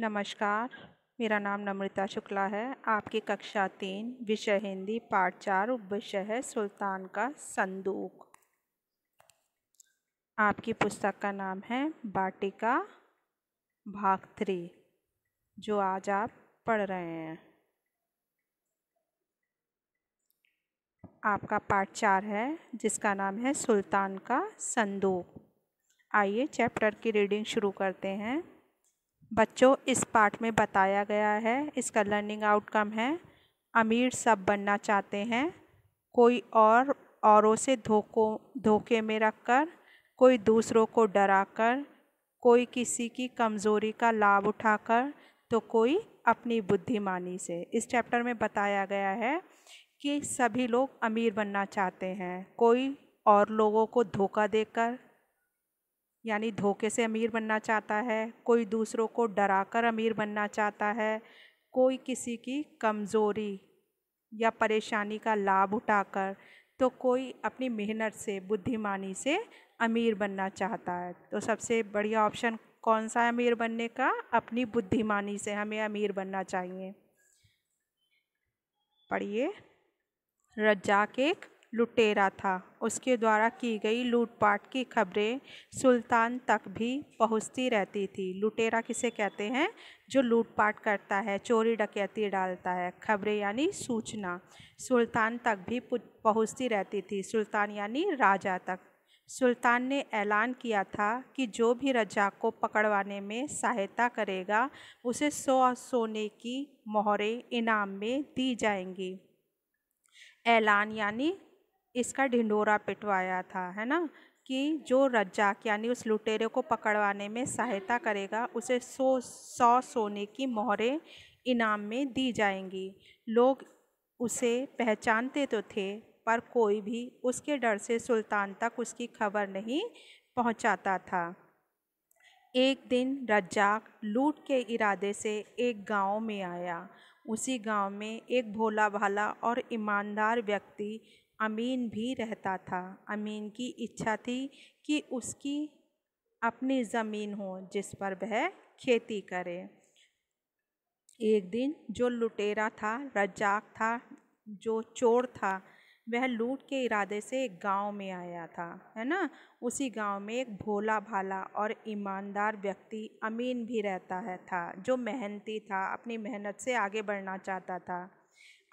नमस्कार मेरा नाम नम्रता शुक्ला है आपकी कक्षा तीन विषय हिंदी पाठ चार उपविषय है सुल्तान का संदूक आपकी पुस्तक का नाम है बाटिका भाग थ्री जो आज आप पढ़ रहे हैं आपका पाठ चार है जिसका नाम है सुल्तान का संदूक आइए चैप्टर की रीडिंग शुरू करते हैं बच्चों इस पाठ में बताया गया है इसका लर्निंग आउटकम है अमीर सब बनना चाहते हैं कोई और औरों से धोखों धोखे में रखकर कोई दूसरों को डराकर कोई किसी की कमज़ोरी का लाभ उठाकर तो कोई अपनी बुद्धिमानी से इस चैप्टर में बताया गया है कि सभी लोग अमीर बनना चाहते हैं कोई और लोगों को धोखा देकर यानी धोखे से अमीर बनना चाहता है कोई दूसरों को डराकर अमीर बनना चाहता है कोई किसी की कमज़ोरी या परेशानी का लाभ उठाकर तो कोई अपनी मेहनत से बुद्धिमानी से अमीर बनना चाहता है तो सबसे बढ़िया ऑप्शन कौन सा है अमीर बनने का अपनी बुद्धिमानी से हमें अमीर बनना चाहिए पढ़िए रज्जाक एक लुटेरा था उसके द्वारा की गई लूटपाट की खबरें सुल्तान तक भी पहुंचती रहती थी लुटेरा किसे कहते हैं जो लूटपाट करता है चोरी डकैती डालता है खबरें यानी सूचना सुल्तान तक भी पहुंचती रहती थी सुल्तान यानी राजा तक सुल्तान ने ऐलान किया था कि जो भी रजाक को पकड़वाने में सहायता करेगा उसे सौ सोने की मोहरें इनाम में दी जाएंगी ऐलान यानी इसका ढिंडोरा पिटवाया था है ना कि जो रज्जाक यानी उस लुटेरे को पकड़वाने में सहायता करेगा उसे सौ सौ सोने की मोहरें इनाम में दी जाएंगी लोग उसे पहचानते तो थे पर कोई भी उसके डर से सुल्तान तक उसकी खबर नहीं पहुंचाता था एक दिन रज्जाक लूट के इरादे से एक गांव में आया उसी गांव में एक भोला भाला और ईमानदार व्यक्ति अमीन भी रहता था अमीन की इच्छा थी कि उसकी अपनी ज़मीन हो जिस पर वह खेती करे एक दिन जो लुटेरा था रजाक था जो चोर था वह लूट के इरादे से एक गांव में आया था है ना उसी गांव में एक भोला भाला और ईमानदार व्यक्ति अमीन भी रहता है था जो मेहनती था अपनी मेहनत से आगे बढ़ना चाहता था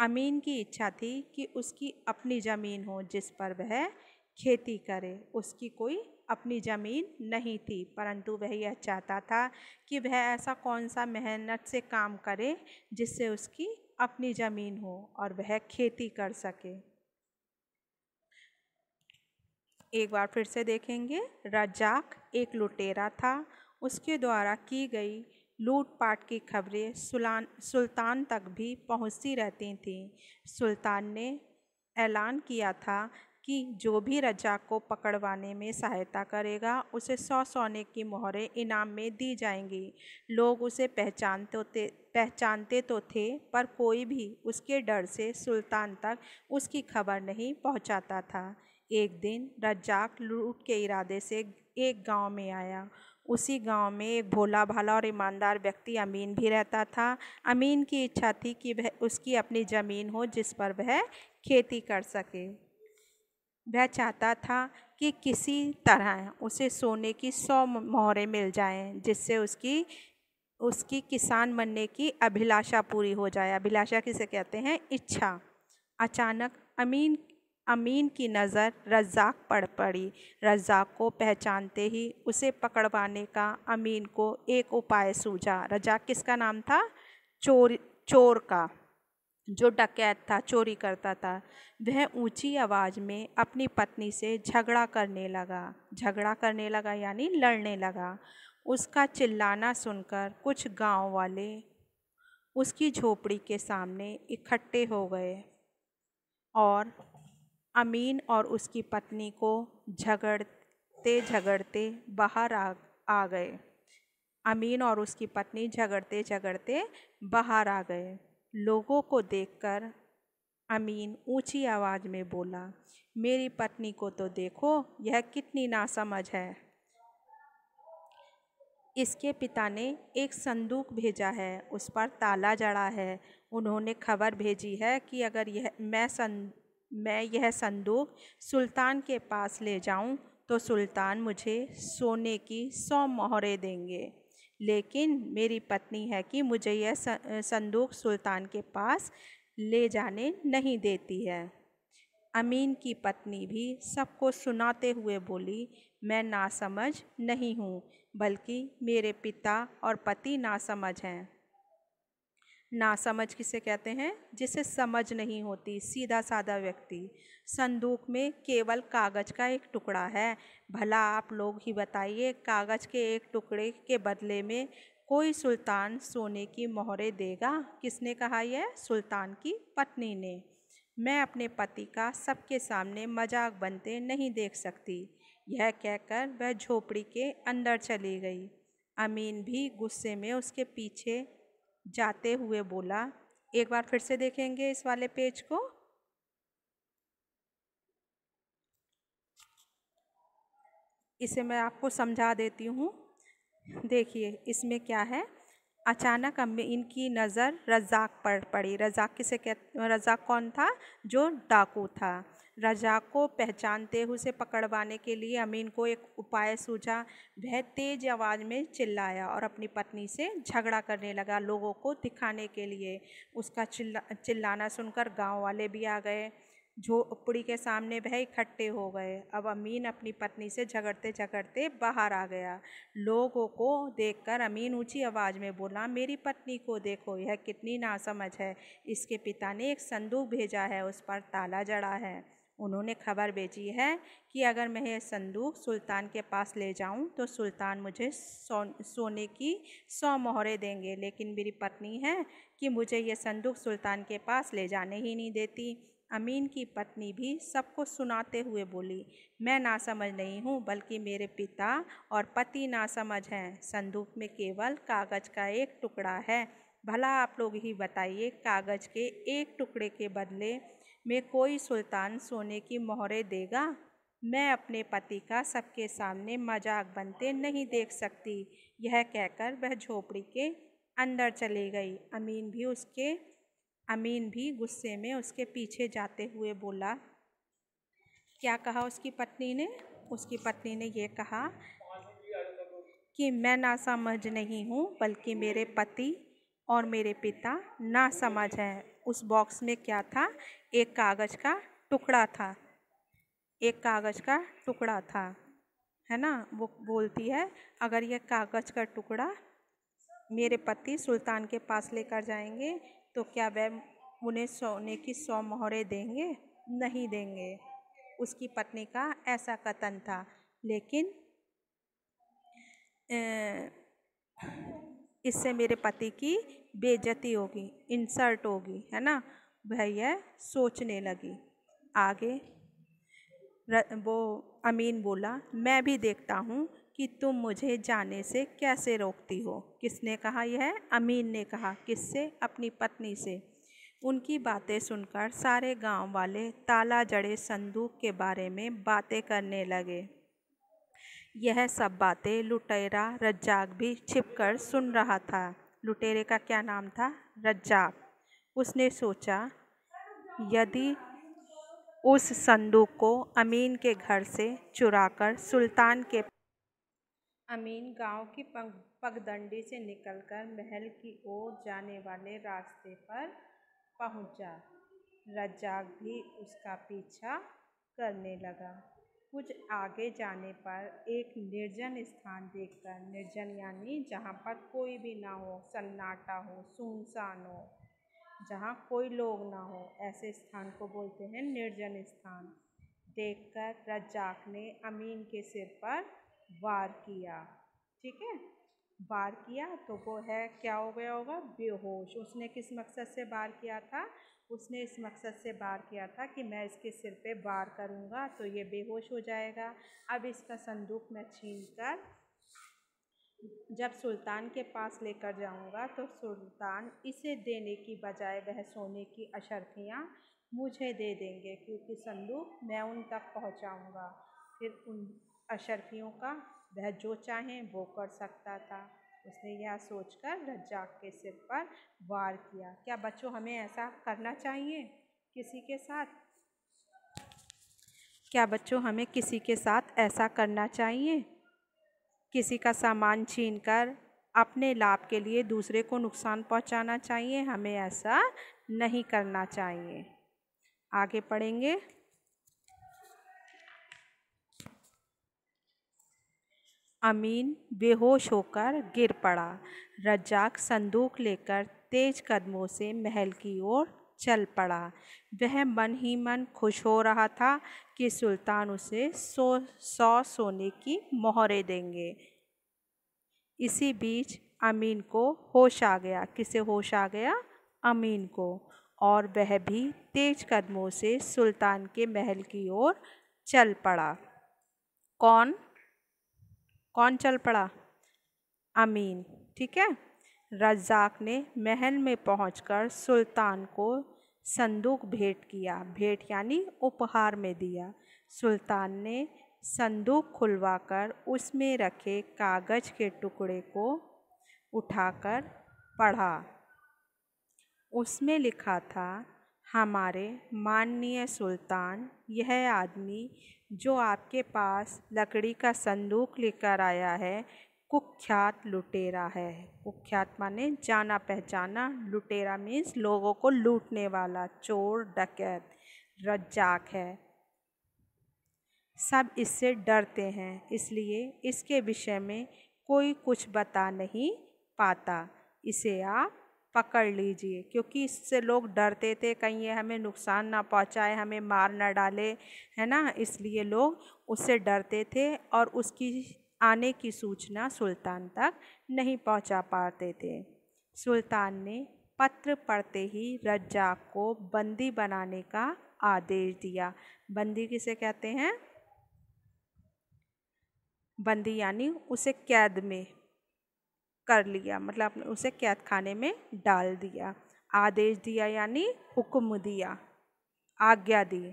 अमीन की इच्छा थी कि उसकी अपनी ज़मीन हो जिस पर वह खेती करे उसकी कोई अपनी ज़मीन नहीं थी परंतु वह यह चाहता था कि वह ऐसा कौन सा मेहनत से काम करे जिससे उसकी अपनी ज़मीन हो और वह खेती कर सके एक बार फिर से देखेंगे रजाक एक लुटेरा था उसके द्वारा की गई लूटपाट की खबरें सुलान सुल्तान तक भी पहुंचती रहती थीं सुल्तान ने ऐलान किया था कि जो भी रजा को पकड़वाने में सहायता करेगा उसे सौ सोने की मोहरें इनाम में दी जाएंगी लोग उसे पहचानते तो पहचानते तो थे पर कोई भी उसके डर से सुल्तान तक उसकी खबर नहीं पहुंचाता था एक दिन रज्जाक लूट के इरादे से एक गांव में आया उसी गांव में एक भोला भाला और ईमानदार व्यक्ति अमीन भी रहता था अमीन की इच्छा थी कि वह उसकी अपनी ज़मीन हो जिस पर वह खेती कर सके वह चाहता था कि किसी तरह उसे सोने की सौ मोहरें मिल जाएं जिससे उसकी उसकी किसान बनने की अभिलाषा पूरी हो जाए अभिलाषा किसे कहते हैं इच्छा अचानक अमीन अमीन की नज़र रज़ाक पड़ पड़ी रज़ाक को पहचानते ही उसे पकड़वाने का अमीन को एक उपाय सूझा रज़ाक किसका नाम था चोर चोर का जो डकैत था चोरी करता था वह ऊंची आवाज़ में अपनी पत्नी से झगड़ा करने लगा झगड़ा करने लगा यानी लड़ने लगा उसका चिल्लाना सुनकर कुछ गांव वाले उसकी झोपड़ी के सामने इकट्ठे हो गए और अमीन और उसकी पत्नी को झगड़ते झगड़ते बाहर आ, आ गए अमीन और उसकी पत्नी झगड़ते झगड़ते बाहर आ गए लोगों को देखकर अमीन ऊंची आवाज़ में बोला मेरी पत्नी को तो देखो यह कितनी नासमझ है इसके पिता ने एक संदूक भेजा है उस पर ताला जड़ा है उन्होंने खबर भेजी है कि अगर यह मैं मैं यह संदूक सुल्तान के पास ले जाऊं तो सुल्तान मुझे सोने की सौ मोहरें देंगे लेकिन मेरी पत्नी है कि मुझे यह संदूक सुल्तान के पास ले जाने नहीं देती है अमीन की पत्नी भी सबको सुनाते हुए बोली मैं नासमझ नहीं हूँ बल्कि मेरे पिता और पति नासमझ हैं नासमझ किसे कहते हैं जिसे समझ नहीं होती सीधा साधा व्यक्ति संदूक में केवल कागज़ का एक टुकड़ा है भला आप लोग ही बताइए कागज़ के एक टुकड़े के बदले में कोई सुल्तान सोने की मोहरे देगा किसने कहा यह सुल्तान की पत्नी ने मैं अपने पति का सबके सामने मजाक बनते नहीं देख सकती यह कहकर वह झोपड़ी के अंदर चली गई अमीन भी गुस्से में उसके पीछे जाते हुए बोला एक बार फिर से देखेंगे इस वाले पेज को इसे मैं आपको समझा देती हूँ देखिए इसमें क्या है अचानक अम्मी इनकी नज़र रज़ाक पर पड़ी रज़ाक किसे कह रज़ाक कौन था जो डाकू था रजा को पहचानते हुए उसे पकड़वाने के लिए अमीन को एक उपाय सूझा वह तेज आवाज़ में चिल्लाया और अपनी पत्नी से झगड़ा करने लगा लोगों को दिखाने के लिए उसका चिल्ला चिल्लाना सुनकर गांव वाले भी आ गए झोपड़ी के सामने वह इकट्ठे हो गए अब अमीन अपनी पत्नी से झगड़ते झगड़ते बाहर आ गया लोगों को देखकर अमीन ऊंची आवाज़ में बोला मेरी पत्नी को देखो यह कितनी नासमझ है इसके पिता ने एक संदूक भेजा है उस पर ताला जड़ा है उन्होंने खबर भेजी है कि अगर मैं यह संदूक सुल्तान के पास ले जाऊं तो सुल्तान मुझे सो, सोने की सौ मोहरे देंगे लेकिन मेरी पत्नी है कि मुझे यह संदूक सुल्तान के पास ले जाने ही नहीं देती अमीन की पत्नी भी सबको सुनाते हुए बोली मैं ना समझ नहीं हूँ बल्कि मेरे पिता और पति ना समझ हैं संदूक में केवल कागज़ का एक टुकड़ा है भला आप लोग ही बताइए कागज़ के एक टुकड़े के बदले में कोई सुल्तान सोने की मोहरें देगा मैं अपने पति का सबके सामने मजाक बनते नहीं देख सकती यह कहकर वह झोपड़ी के अंदर चली गई अमीन भी उसके अमीन भी गुस्से में उसके पीछे जाते हुए बोला क्या कहा उसकी पत्नी ने उसकी पत्नी ने यह कहा कि मैं ना समझ नहीं हूँ बल्कि मेरे पति और मेरे पिता ना समझ हैं उस बॉक्स में क्या था एक कागज़ का टुकड़ा था एक कागज़ का टुकड़ा था है ना वो बोलती है अगर यह कागज़ का टुकड़ा मेरे पति सुल्तान के पास लेकर जाएंगे तो क्या वह उन्हें सोने की सौ मोहरें देंगे नहीं देंगे उसकी पत्नी का ऐसा कथन था लेकिन इससे मेरे पति की बेजती होगी इंसर्ट होगी है ना वह यह सोचने लगी आगे वो अमीन बोला मैं भी देखता हूँ कि तुम मुझे जाने से कैसे रोकती हो किसने कहा यह अमीन ने कहा किससे अपनी पत्नी से उनकी बातें सुनकर सारे गांव वाले ताला जड़े संदूक के बारे में बातें करने लगे यह सब बातें लुटेरा रज्जाक भी छिपकर सुन रहा था लुटेरे का क्या नाम था रज्जाब उसने सोचा यदि उस संदूक को अमीन के घर से चुराकर सुल्तान के अमीन गांव की पगडंडी से निकलकर महल की ओर जाने वाले रास्ते पर पहुंचा रज्जाक भी उसका पीछा करने लगा कुछ आगे जाने पर एक निर्जन स्थान देखकर निर्जन यानी जहाँ पर कोई भी ना हो सन्नाटा हो सुनसान हो जहाँ कोई लोग ना हो ऐसे स्थान को बोलते हैं निर्जन स्थान देखकर रज्जाक ने अमीन के सिर पर वार किया ठीक है वार किया तो वो है क्या हो गया होगा बेहोश उसने किस मकसद से वार किया था उसने इस मकसद से बार किया था कि मैं इसके सिर पे बार करूँगा तो ये बेहोश हो जाएगा अब इसका संदूक मैं छीन कर जब सुल्तान के पास लेकर जाऊंगा तो सुल्तान इसे देने की बजाय वह सोने की अशर्फियाँ मुझे दे देंगे क्योंकि संदूक मैं उन तक पहुँचाऊँगा फिर उन अशर्फियों का वह जो चाहें वो कर सकता था उसने यह सोचकर रज्जाक के सिर पर वार किया क्या बच्चों हमें ऐसा करना चाहिए किसी के साथ क्या बच्चों हमें किसी के साथ ऐसा करना चाहिए किसी का सामान छीन कर अपने लाभ के लिए दूसरे को नुकसान पहुंचाना चाहिए हमें ऐसा नहीं करना चाहिए आगे पढ़ेंगे अमीन बेहोश होकर गिर पड़ा रज्जाक संदूक लेकर तेज कदमों से महल की ओर चल पड़ा वह मन ही मन खुश हो रहा था कि सुल्तान उसे सौ सौ सोने की मोहरें देंगे इसी बीच अमीन को होश आ गया किसे होश आ गया अमीन को और वह भी तेज कदमों से सुल्तान के महल की ओर चल पड़ा कौन कौन चल पड़ा अमीन ठीक है रज्जाक ने महल में पहुंचकर सुल्तान को संदूक भेंट किया भेंट यानी उपहार में दिया सुल्तान ने संदूक खुलवाकर उसमें रखे कागज के टुकड़े को उठाकर पढ़ा उसमें लिखा था हमारे माननीय सुल्तान यह आदमी जो आपके पास लकड़ी का संदूक लेकर आया है कुख्यात लुटेरा है कुख्यात माने जाना पहचाना लुटेरा मीन्स लोगों को लूटने वाला चोर डकैत रज्जाक है सब इससे डरते हैं इसलिए इसके विषय में कोई कुछ बता नहीं पाता इसे आप पकड़ लीजिए क्योंकि इससे लोग डरते थे कहीं ये हमें नुकसान ना पहुंचाए हमें मार ना डाले है ना इसलिए लोग उससे डरते थे और उसकी आने की सूचना सुल्तान तक नहीं पहुंचा पाते थे सुल्तान ने पत्र पढ़ते ही रज्जा को बंदी बनाने का आदेश दिया बंदी किसे कहते हैं बंदी यानी उसे कैद में कर लिया मतलब आपने उसे कैद खाने में डाल दिया आदेश दिया यानी हुक्म दिया आज्ञा दी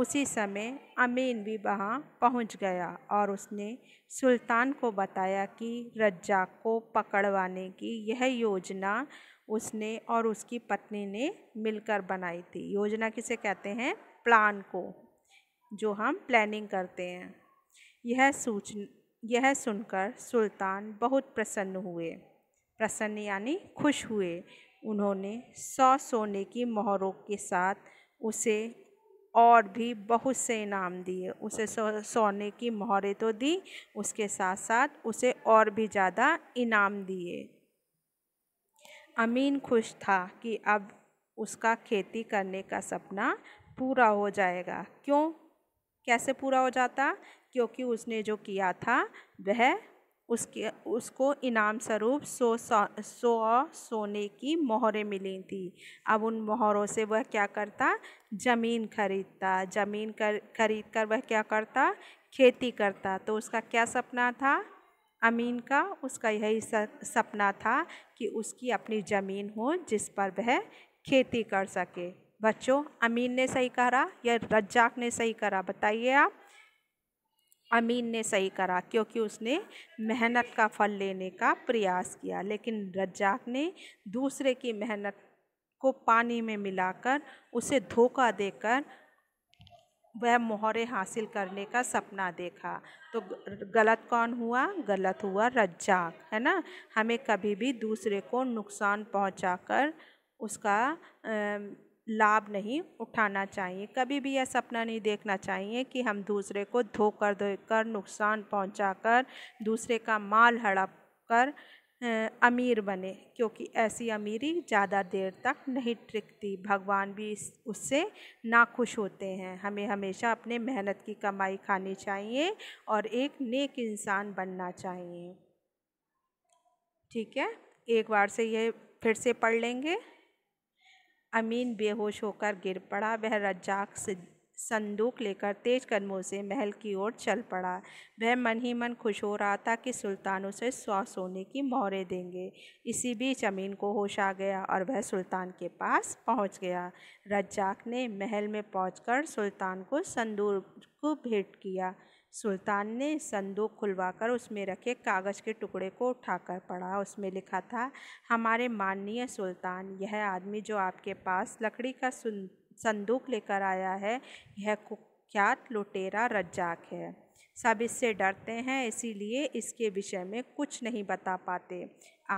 उसी समय अमीन भी वहाँ पहुँच गया और उसने सुल्तान को बताया कि रज्जा को पकड़वाने की यह योजना उसने और उसकी पत्नी ने मिलकर बनाई थी योजना किसे कहते हैं प्लान को जो हम प्लानिंग करते हैं यह सूचना यह सुनकर सुल्तान बहुत प्रसन्न हुए प्रसन्न यानी खुश हुए उन्होंने सौ सोने की मोहरों के साथ उसे और भी बहुत से इनाम दिए उसे सोने की मोहरें तो दी उसके साथ साथ उसे और भी ज़्यादा इनाम दिए अमीन खुश था कि अब उसका खेती करने का सपना पूरा हो जाएगा क्यों कैसे पूरा हो जाता क्योंकि उसने जो किया था वह उसके उसको इनाम स्वरूप सो सौ सो सोने की मोहरें मिली थी अब उन मोहरों से वह क्या करता ज़मीन खरीदता ज़मीन कर खरीद कर वह क्या करता खेती करता तो उसका क्या सपना था अमीन का उसका यही सपना था कि उसकी अपनी ज़मीन हो जिस पर वह खेती कर सके बच्चों अमीन ने सही करा या रज्जाक ने सही करा बताइए आप अमीन ने सही करा क्योंकि उसने मेहनत का फल लेने का प्रयास किया लेकिन रज्जाक ने दूसरे की मेहनत को पानी में मिलाकर उसे धोखा देकर वह मोहरे हासिल करने का सपना देखा तो गलत कौन हुआ गलत हुआ रज्जाक है ना हमें कभी भी दूसरे को नुकसान पहुंचाकर उसका आ, लाभ नहीं उठाना चाहिए कभी भी यह सपना नहीं देखना चाहिए कि हम दूसरे को धोकर धोकर नुकसान पहुंचाकर दूसरे का माल हड़प कर अमीर बने क्योंकि ऐसी अमीरी ज़्यादा देर तक नहीं टिकती भगवान भी इस उससे नाखुश होते हैं हमें हमेशा अपने मेहनत की कमाई खानी चाहिए और एक नेक इंसान बनना चाहिए ठीक है एक बार से ये फिर से पढ़ लेंगे अमीन बेहोश होकर गिर पड़ा वह रज्जाक संदूक लेकर तेज कदमों से महल की ओर चल पड़ा वह मन ही मन खुश हो रहा था कि सुल्तान उसे स्वा सोने की मोहरें देंगे इसी बीच अमीन को होश आ गया और वह सुल्तान के पास पहुंच गया रज्जाक ने महल में पहुंचकर सुल्तान को संदूक को भेंट किया सुल्तान ने संदूक खुलवाकर उसमें रखे कागज़ के टुकड़े को उठाकर पढ़ा उसमें लिखा था हमारे माननीय सुल्तान यह आदमी जो आपके पास लकड़ी का संदूक लेकर आया है यह कुख्यात लुटेरा रज्जाक है सब इससे डरते हैं इसीलिए इसके विषय में कुछ नहीं बता पाते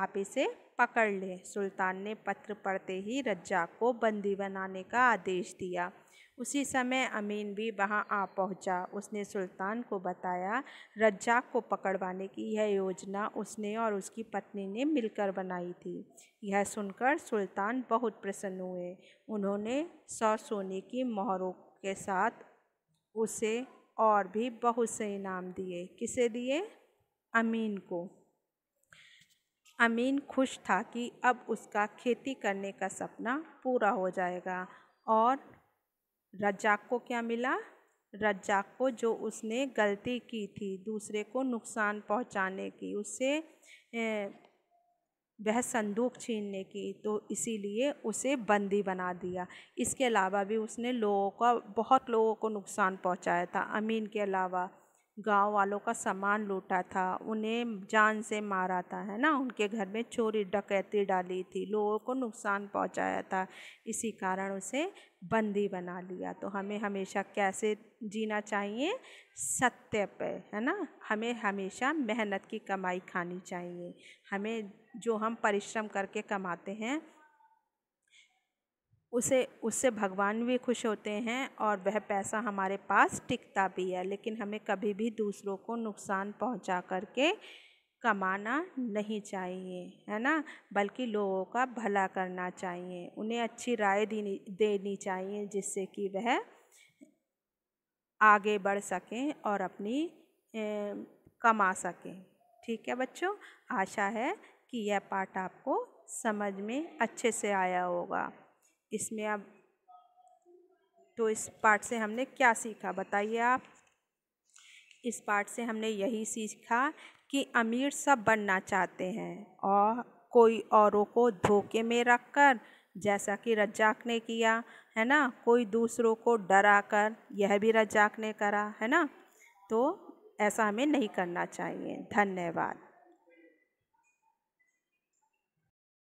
आप इसे पकड़ लें सुल्तान ने पत्र पढ़ते ही रज्जाक को बंदी बनाने का आदेश दिया उसी समय अमीन भी वहाँ आ पहुँचा उसने सुल्तान को बताया रज्जाक को पकड़वाने की यह योजना उसने और उसकी पत्नी ने मिलकर बनाई थी यह सुनकर सुल्तान बहुत प्रसन्न हुए उन्होंने सौ सोने की मोहरों के साथ उसे और भी बहुत से इनाम दिए किसे दिए अमीन को अमीन खुश था कि अब उसका खेती करने का सपना पूरा हो जाएगा और रज्जाक को क्या मिला रज्जाक को जो उसने गलती की थी दूसरे को नुकसान पहुंचाने की उससे वह संदूक छीनने की तो इसीलिए उसे बंदी बना दिया इसके अलावा भी उसने लोगों का बहुत लोगों को नुकसान पहुंचाया था अमीन के अलावा गांव वालों का सामान लूटा था उन्हें जान से मारा था है ना उनके घर में चोरी डकैती डाली थी लोगों को नुकसान पहुंचाया था इसी कारण उसे बंदी बना लिया तो हमें हमेशा कैसे जीना चाहिए सत्य पे है ना हमें हमेशा मेहनत की कमाई खानी चाहिए हमें जो हम परिश्रम करके कमाते हैं उसे उससे भगवान भी खुश होते हैं और वह पैसा हमारे पास टिकता भी है लेकिन हमें कभी भी दूसरों को नुकसान पहुंचा करके कमाना नहीं चाहिए है ना बल्कि लोगों का भला करना चाहिए उन्हें अच्छी राय देनी देनी चाहिए जिससे कि वह आगे बढ़ सकें और अपनी ए, कमा सकें ठीक है बच्चों आशा है कि यह पाठ आपको समझ में अच्छे से आया होगा इसमें अब तो इस पार्ट से हमने क्या सीखा बताइए आप इस पार्ट से हमने यही सीखा कि अमीर सब बनना चाहते हैं और कोई औरों को धोखे में रखकर जैसा कि रज्जाक ने किया है ना कोई दूसरों को डरा कर यह भी रज्जाक ने करा है ना तो ऐसा हमें नहीं करना चाहिए धन्यवाद